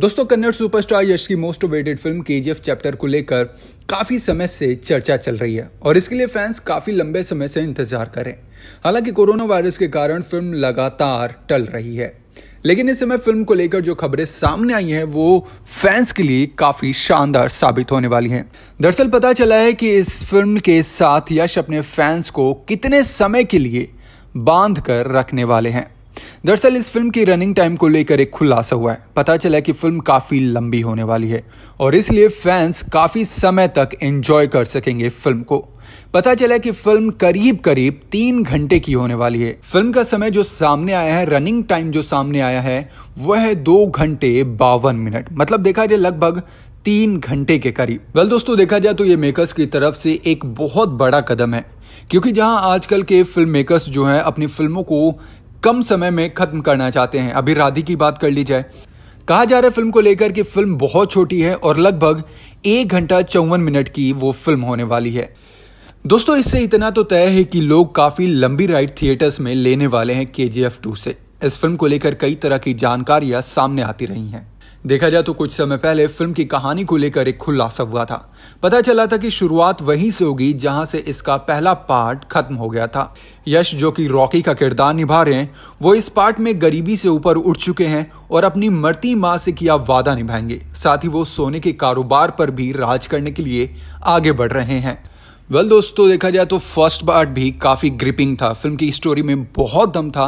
दोस्तों कन्नड़ सुपरस्टार यश की most waited film के चैप्टर को लेकर काफ़ी समय से चर्चा चल रही है और इसके लिए फैंस काफ़ी लंबे समय से इंतजार करें हालांकि कोरोना वायरस के कारण फिल्म लगातार टल रही है लेकिन इस समय फिल्म को लेकर जो खबरें सामने आई हैं वो फैंस के लिए काफ़ी शानदार साबित होने वाली हैं दरअसल पता चला है कि इस फिल्म के साथ यश अपने फैंस को कितने समय के लिए बांध कर रखने वाले हैं दरअसल इस फिल्म की रनिंग टाइम को लेकर एक खुलासा हुआ है पता चला कि फिल्म काफ़ी लंबी होने वाली है और इसलिए फैंस काफ़ी समय तक एंजॉय कर सकेंगे फिल्म को पता चला कि फिल्म करीब करीब तीन घंटे की होने वाली है फिल्म का समय जो सामने आया है रनिंग टाइम जो सामने आया है वह है दो घंटे बावन मिनट मतलब देखा जाए लगभग तीन घंटे के करीब वेल well, दोस्तों देखा जाए तो ये मेकर्स की तरफ से एक बहुत बड़ा कदम है क्योंकि जहां आजकल के फिल्म मेकर्स जो हैं अपनी फिल्मों को कम समय में ख़त्म करना चाहते हैं अभी राधी की बात कर ली जाए कहा जा रहा है फिल्म को लेकर कि फिल्म बहुत छोटी है और लगभग एक घंटा चौवन मिनट की वो फिल्म होने वाली है दोस्तों इससे इतना तो तय है कि लोग काफ़ी लंबी राइड थिएटर्स में लेने वाले हैं के जी टू से इस फिल्म को लेकर कई तरह की जानकारियां सामने आती रही हैं देखा जाए तो कुछ समय पहले फिल्म की कहानी को लेकर एक खुलासा हुआ था पता चला था कि शुरुआत वहीं से होगी जहां से इसका पहला पार्ट खत्म हो गया था यश जो कि रॉकी का किरदार निभा रहे हैं वो इस पार्ट में गरीबी से ऊपर उठ चुके हैं और अपनी मरती माँ से किया वादा निभाएंगे साथ ही वो सोने के कारोबार पर भी राज करने के लिए आगे बढ़ रहे हैं वेल well, दोस्तों देखा जाए तो फर्स्ट पार्ट भी काफ़ी ग्रिपिंग था फिल्म की स्टोरी में बहुत दम था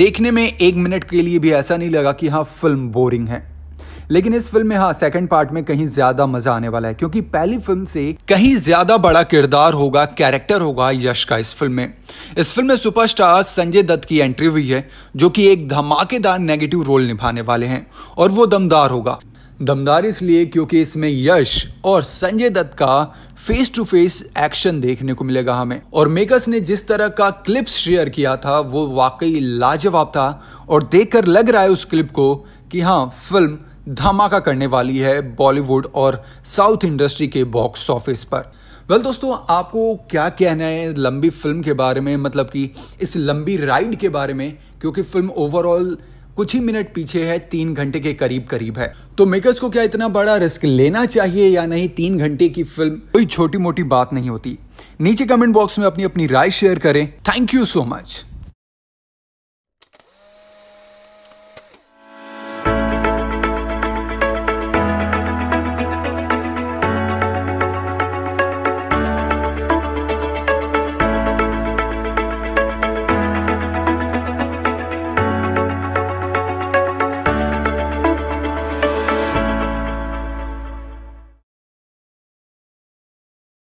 देखने में एक मिनट के लिए भी ऐसा नहीं लगा कि हाँ फिल्म बोरिंग है लेकिन इस फिल्म में हाँ सेकंड पार्ट में कहीं ज्यादा मजा आने वाला है क्योंकि पहली फिल्म से कहीं ज्यादा बड़ा किरदार होगा कैरेक्टर होगा यश का इस फिल्म में इस फिल्म में सुपरस्टार संजय दत्त की एंट्री हुई है जो कि एक धमाकेदार नेगेटिव रोल निभाने वाले हैं और वो दमदार होगा दमदार इसलिए क्योंकि इसमें यश और संजय दत्त का फेस टू फेस एक्शन देखने को मिलेगा हमें और मेकर्स ने जिस तरह का क्लिप्स शेयर किया था वो वाकई लाजवाब था और देखकर लग रहा है उस क्लिप को कि हाँ फिल्म धमाका करने वाली है बॉलीवुड और साउथ इंडस्ट्री के बॉक्स ऑफिस पर वेल well, दोस्तों आपको क्या कहना है लंबी फिल्म के बारे में मतलब कि इस लंबी राइड के बारे में क्योंकि फिल्म ओवरऑल कुछ ही मिनट पीछे है तीन घंटे के करीब करीब है तो मेकर्स को क्या इतना बड़ा रिस्क लेना चाहिए या नहीं तीन घंटे की फिल्म कोई छोटी मोटी बात नहीं होती नीचे कमेंट बॉक्स में अपनी अपनी राय शेयर करें थैंक यू सो मच